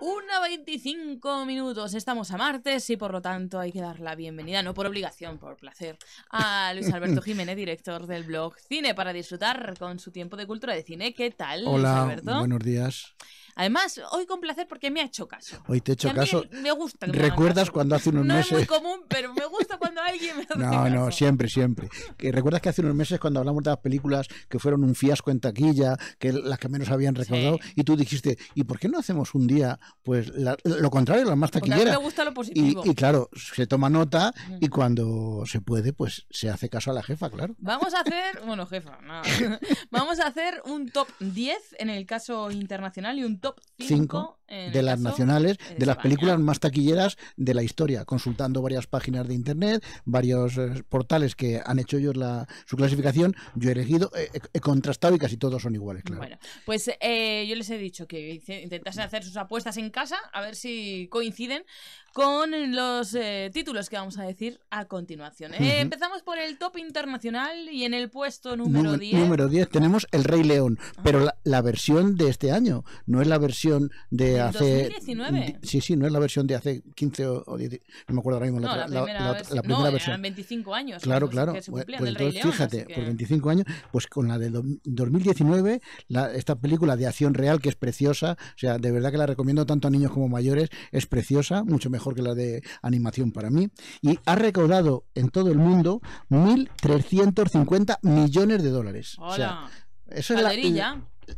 Una 25 minutos. Estamos a martes y por lo tanto hay que dar la bienvenida, no por obligación, por placer, a Luis Alberto Jiménez, director del blog Cine para disfrutar con su tiempo de cultura de cine. ¿Qué tal, Hola, Luis Alberto? Buenos días. Además, hoy con placer porque me ha hecho caso. Hoy te he hecho caso. Me gusta. ¿Recuerdas cuando hace unos meses? No es muy común, pero me gusta cuando alguien me hace No, caso. no, siempre, siempre. ¿Recuerdas que hace unos meses cuando hablamos de las películas que fueron un fiasco en taquilla, que las que menos habían recaudado, y tú dijiste, ¿y por qué no hacemos un día pues lo contrario, las más taquilleras? me gusta lo positivo. Y, claro, se toma nota y cuando se puede, pues se hace caso a la jefa, claro. Vamos a hacer, bueno, jefa, no. vamos a hacer un top 10 en el caso internacional y un top top 5 de las nacionales, de, las películas más taquilleras de la historia, consultando varias páginas de internet, varios eh, portales que han hecho ellos la, su clasificación, yo he elegido, eh, he contrastado y casi todos son iguales, claro. pues eh, yo les he dicho que intentasen hacer sus apuestas en casa, a ver si coinciden con los títulos que vamos a decir a continuación. Empezamos por el top internacional y en el puesto número 10. Número 10 tenemos El Rey León, ah. pero la versión de este año, no es la versión de hace. ¿2019? Sí, sí, no es la versión de hace 15 o 10. No me acuerdo ahora mismo. la, primera, no, versión. Eran 25 años. Claro, claro. pues, pues fíjate, por 25 años, pues con la de 2019, esta película de acción real que es preciosa, o sea, de verdad que la recomiendo tanto a niños como mayores, es preciosa, mucho mejor que la de animación para mí, y ha recaudado en todo el mundo 1.350 millones de dólares. Hola. O sea, eso es la,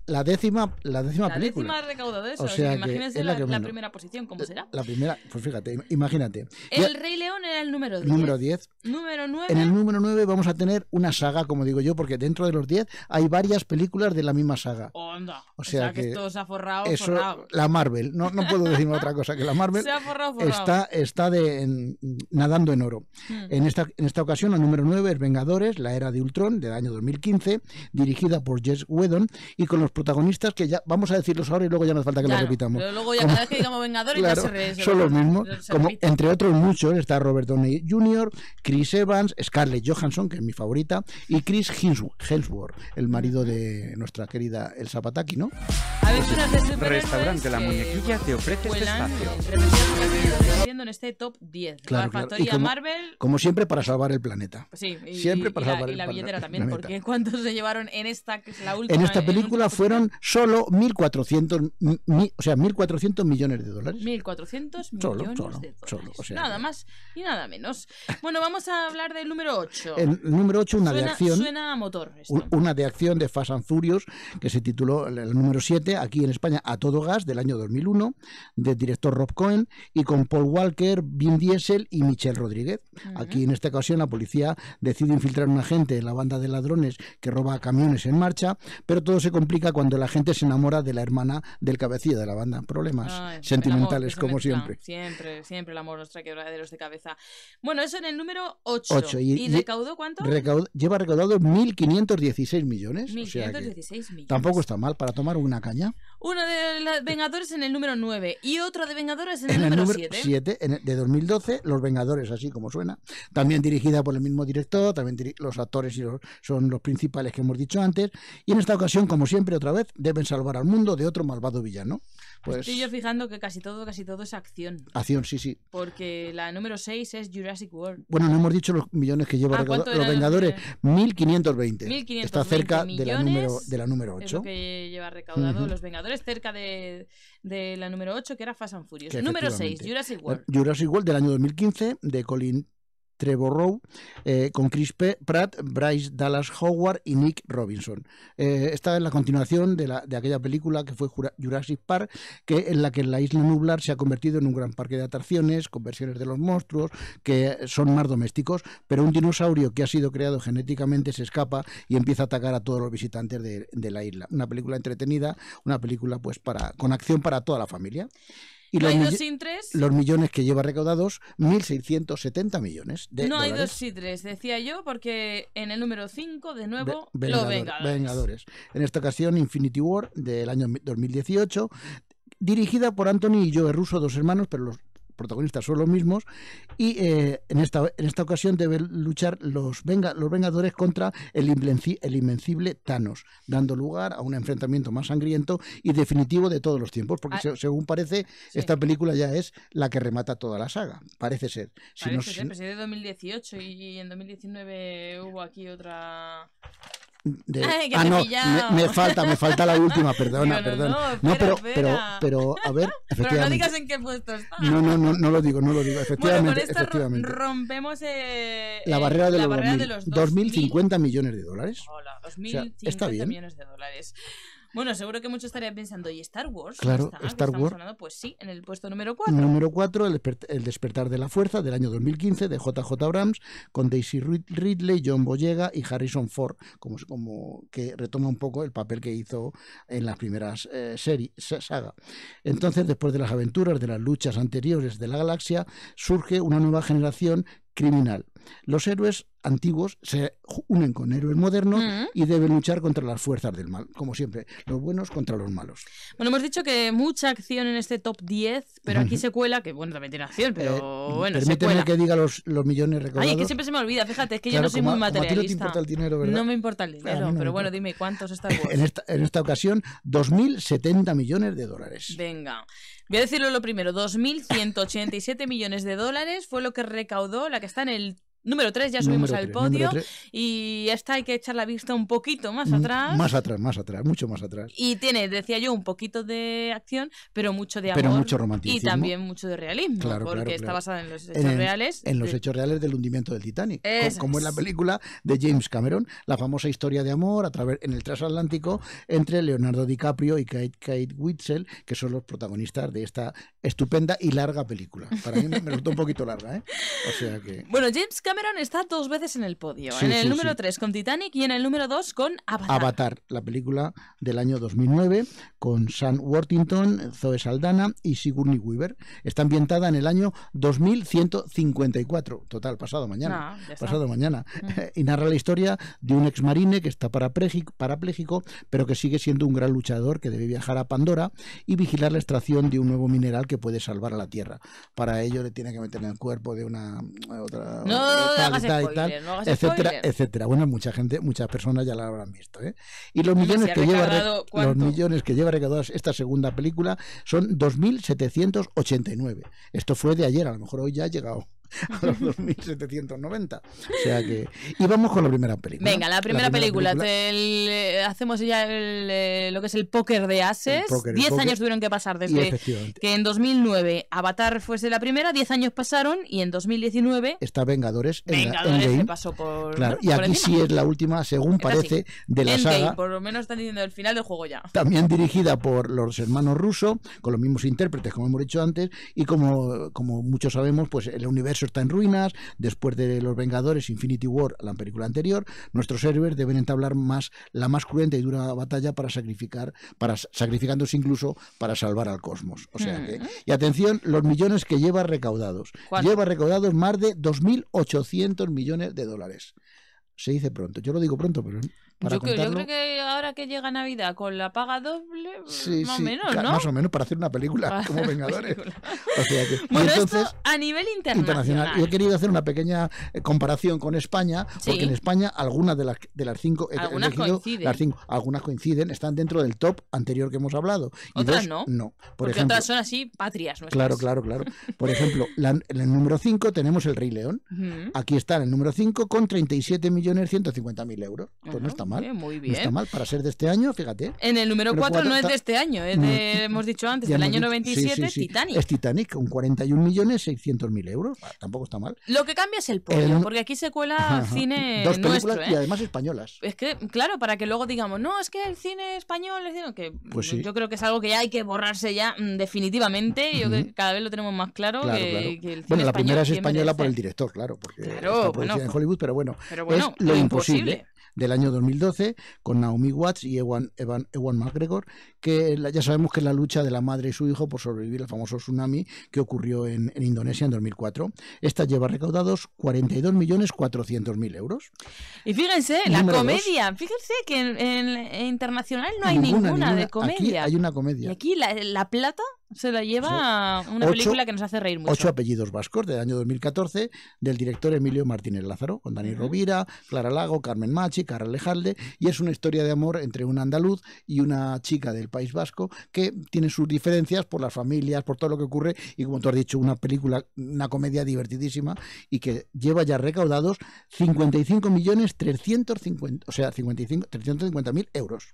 la décima, la décima la película. Décima o sea, imagínense la, la, primera posición, ¿cómo eh, será? La primera, pues fíjate, imagínate. El Rey León era el número 10. Número 10. Número 9. En el número 9 vamos a tener una saga, como digo yo, porque dentro de los 10 hay varias películas de la misma saga. Onda. O sea, que, esto se ha forrado, eso, La Marvel, no, no puedo decir otra cosa, que la Marvel se ha forrado, forrado. está, está de, nadando en oro. Hmm. En, esta, en esta ocasión, el número 9 es Vengadores, la era de Ultron, del año 2015, dirigida por Jess Whedon y con los protagonistas que ya vamos a decirlos ahora y luego ya no hace falta que lo repitamos. Pero luego ya cada vez que digamos claro, ya se re, Son los mismos, como entre otros muchos está Robert Downey Jr., Chris Evans, Scarlett Johansson, que es mi favorita, y Chris Hemsworth, el marido de nuestra querida El Pataki, ¿no? de Restaurante La Muñequilla te ofrece este espacio. en este top 10. Claro, la factoría como, Marvel. Como siempre para salvar el planeta. Sí, y, siempre para salvar la, el planeta. Y la billetera también, porque ¿cuántos se llevaron en esta que es la última? En esta película fueron solo 1.400 o sea, 1.400 millones de dólares. 1.400 millones de dólares. nada más y nada menos. Bueno, vamos a hablar del número 8. El número 8, una de acción. Suena a motor. Una de acción de Fast and que se tituló el número 7 aquí en España a todo gas del año 2001 del director Rob Cohen y con Paul Walker, Vin Diesel y Michelle Rodríguez. Aquí en esta ocasión la policía decide infiltrar a un agente en la banda de ladrones que roba camiones en marcha, pero todo se complica cuando la gente se enamora de la hermana del cabecilla de la banda. Problemas sentimentales, como siempre. Siempre, siempre el amor nos trae quebraderos de cabeza. Bueno, eso en el número 8. y, recaudó cuánto? lleva recaudado 1.516 millones. 1.516 millones. Tampoco está mal para tomar una caña. Uno de los Vengadores en el número 9 y otro de Vengadores en el, en el número 7. de 2012, Los Vengadores, así como suena. También dirigida por el mismo director, también los actores y son los principales que hemos dicho antes. Y en esta ocasión, como siempre, otra vez, deben salvar al mundo de otro malvado villano. Pues... pues estoy yo fijando que casi todo, casi todo es acción. Acción, sí, sí. Porque la número 6 es Jurassic World. Bueno, no hemos dicho los millones que lleva ah, Los Vengadores. 1520. Eh, Está cerca de la, número, de la número 8. Es que lleva recaudado Los Vengadores cerca de, de la número 8, que era Fast and Furious. Número 6, Jurassic World. Jurassic World del año 2015, de Colin Trevor Rowe, eh, con Chris Pratt, Bryce Dallas Howard y Nick Robinson. Eh, esta es la continuación de, aquella película que fue Jurassic Park, que, en la que la isla nublar se ha convertido en un gran parque de atracciones, con versiones de los monstruos, que son más domésticos, pero un dinosaurio que ha sido creado genéticamente se escapa y empieza a atacar a todos los visitantes de, la isla. Una película entretenida, una película pues para con acción para toda la familia. Y los, millones que lleva recaudados, 1.670 millones de No hay dos y tres, decía yo, porque en el número 5, de nuevo, Vengadores. En esta ocasión, Infinity War del año 2018, dirigida por Anthony y Joe Russo, dos hermanos, pero los protagonistas son los mismos y eh, en, esta, en esta ocasión deben luchar los, venga, los Vengadores contra el, el invencible Thanos, dando lugar a un enfrentamiento más sangriento y definitivo de todos los tiempos, porque ah. según parece esta película ya es la que remata toda la saga, parece ser. Si de 2018 y en 2019 hubo aquí otra de, Ay, ah, no, me, me, falta, me falta la última, perdona, no, perdona. No, no pero, pero, pero, a ver, efectivamente. Pero no digas en qué puesto está. No, no, no, no lo digo, no lo digo, efectivamente. Bueno, esta efectivamente. rompemos eh, la eh, barrera de la los, los 2.050 millones de dólares. Hola, 2.050 o sea, millones de dólares. Bueno, seguro que muchos estarían pensando, ¿y Star Wars? Claro, Star Wars. Pues sí, en el puesto número 4. Número 4, el, Despertar de la Fuerza, del año 2015, de JJ Abrams, con Daisy Ridley, John Boyega y Harrison Ford, como, como que retoma un poco el papel que hizo en las primeras eh, series, saga. Entonces, después de las aventuras, de las luchas anteriores de la galaxia, surge una nueva generación criminal los héroes antiguos se unen con héroes modernos mm. y deben luchar contra las fuerzas del mal, como siempre, los buenos contra los malos. Bueno, hemos dicho que mucha acción en este top 10, pero aquí se cuela, que bueno, también tiene acción, pero eh, bueno, permíteme que diga los, millones recaudados. Ay, que siempre se me olvida, fíjate, es que yo no soy muy materialista. no te importa el dinero, ¿verdad? No me importa el dinero, pero bueno, dime cuántos está en esta, en esta ocasión 2070 millones de dólares. Venga. Voy a decirlo lo primero, 2.187 millones de dólares fue lo que recaudó la que está en el Número 3, ya subimos al podio. Y esta hay que echar la vista un poquito más mm, atrás. más atrás, más atrás, mucho más atrás. Y tiene, decía yo, un poquito de acción, pero mucho de amor. Pero mucho romanticismo. Y también mucho de realismo, claro, porque está basada en los hechos reales. En los hechos reales del hundimiento del Titanic. como en la película de James Cameron, la famosa historia de amor a través en el transatlántico entre Leonardo DiCaprio y Kate, Kate que son los protagonistas de esta estupenda y larga película. Para mí me resultó un poquito larga, ¿eh? O sea que... Bueno, James Cameron Cameron está dos veces en el podio. en el número 3 con Titanic y en el número 2 con Avatar. Avatar, la película del año 2009 con Sam Worthington, Zoe Saldana y Sigourney Weaver. Está ambientada en el año 2154, total, pasado mañana. Ah, pasado mañana. Mm. Y narra la historia de un ex marine que está parapléjico, pero que sigue siendo un gran luchador que debe viajar a Pandora y vigilar la extracción de un nuevo mineral que puede salvar a la Tierra. Para ello le tiene que meter en el cuerpo de una otra tal, tal, etcétera, etcétera. Bueno, mucha gente, muchas personas ya la habrán visto, ¿eh? Y los millones que lleva los millones que lleva esta segunda película son 2789. Esto fue de ayer, a lo mejor hoy ya ha llegado. a los 2790. O sea que. Y vamos con la primera película. Venga, la primera, película. Eh, hacemos ya eh, lo que es el póker de ases. 10 años tuvieron que pasar desde que en 2009 Avatar fuese la primera, 10 años pasaron y en 2019. Está Vengadores. en la, pasó por. y aquí sí es la última, según parece, de la Endgame, saga. Por lo menos están diciendo el final del juego ya. También dirigida por los hermanos rusos, con los mismos intérpretes, como hemos dicho antes, y como, como muchos sabemos, pues el universo está en ruinas, después de Los Vengadores, Infinity War, la película anterior, nuestros héroes deben entablar más la más cruenta y dura batalla para sacrificar, para sacrificándose incluso para salvar al cosmos. O sea mm. y atención, los millones que lleva recaudados. Lleva recaudados más de 2.800 millones de dólares se dice pronto. Yo lo digo pronto, pero yo, creo, que ahora que llega Navidad con la paga doble, más o menos, ¿no? Más o menos para hacer una película como Vengadores. entonces, a nivel internacional. Yo he querido hacer una pequeña eh, comparación con España, porque en España algunas de las, de las cinco... Algunas coinciden. Las cinco, algunas coinciden, están dentro del top anterior que hemos hablado. Y otras no. Por porque ejemplo, otras son así patrias nuestras. Claro, claro, claro. Por ejemplo, en el número 5 tenemos El Rey León. Aquí está en el número 5 con 37.150.000 euros. Pues no está eh, muy bien. está mal para ser de este año, fíjate. En el número 4 no es de este año, es de, mm. hemos dicho antes, del año 97, sí, sí, Titanic. Es Titanic, con 41.600.000 euros. tampoco está mal. Lo que cambia es el pollo, porque aquí se cuela cine Dos nuestro. ¿eh? Y además españolas. Es que, claro, para que luego digamos, no, es que el cine español, es que pues yo creo que es algo que ya hay que borrarse ya mm, definitivamente. Yo cada vez lo tenemos más claro. que, el bueno, la primera es española por el director, claro, porque claro, en Hollywood, pero bueno, es lo, imposible del año 2012 con Naomi Watts y Ewan, McGregor, que ya sabemos que es la lucha de la madre y su hijo por sobrevivir al famoso tsunami que ocurrió en, Indonesia en 2004. Esta lleva recaudados 42.400.000 euros. Y fíjense, la comedia, fíjense que en, internacional no hay ninguna, de comedia. Aquí hay una comedia. Y aquí la, la plata se la lleva una película que nos hace reír mucho. Ocho apellidos vascos del año 2014 del director Emilio Martínez Lázaro, con Dani Rovira, Clara Lago, Carmen Machi, Carla Lejalde, y es una historia de amor entre un andaluz y una chica del País Vasco que tiene sus diferencias por las familias, por todo lo que ocurre, y como tú has dicho, una película, una comedia divertidísima y que lleva ya recaudados 55 millones 350, o sea, 55, 350 mil euros.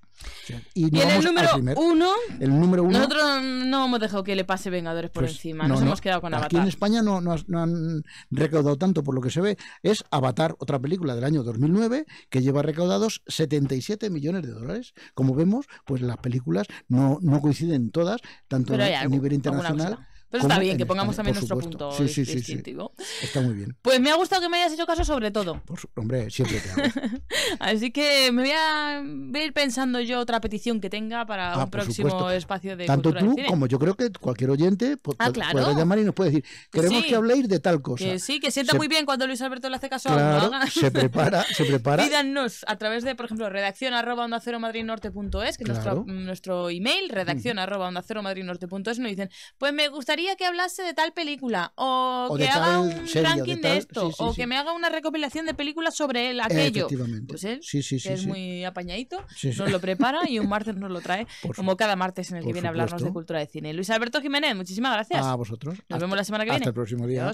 y, en el número uno, el número uno, nosotros no dejado que le pase Vengadores por pues, encima. Nos hemos quedado con Avatar. Aquí en España no, no, han recaudado tanto, por lo que se ve. Es Avatar, otra película del año 2009, que lleva recaudados 77 millones de dólares. Como vemos, pues las películas no, no coinciden todas, tanto a nivel internacional pero está bien eh, que pongamos también nuestro punto distintivo. está muy bien. Pues me ha gustado que me hayas hecho caso sobre todo. hombre, siempre te hago. Así que me voy a, ir pensando yo otra petición que tenga para ah, un próximo espacio de Tanto tú como yo creo que cualquier oyente ah, puede llamar y nos puede decir, queremos que habléis de tal cosa. Que sí, que sienta muy bien cuando Luis Alberto le hace caso Se prepara, se prepara. Pídanos a través de, por ejemplo, redacción arroba onda cero que es nuestro, nuestro email, redacción arroba onda cero es nos dicen, pues me gustaría que hablase de tal película, o, que haga un ranking de, esto, o que me haga una recopilación de películas sobre él, aquello. Pues él, es muy apañadito, nos lo prepara y un martes nos lo trae, como cada martes en el que viene a hablarnos de cultura de cine. Luis Alberto Jiménez, muchísimas gracias. A vosotros. Nos vemos la semana que viene. Hasta el próximo día.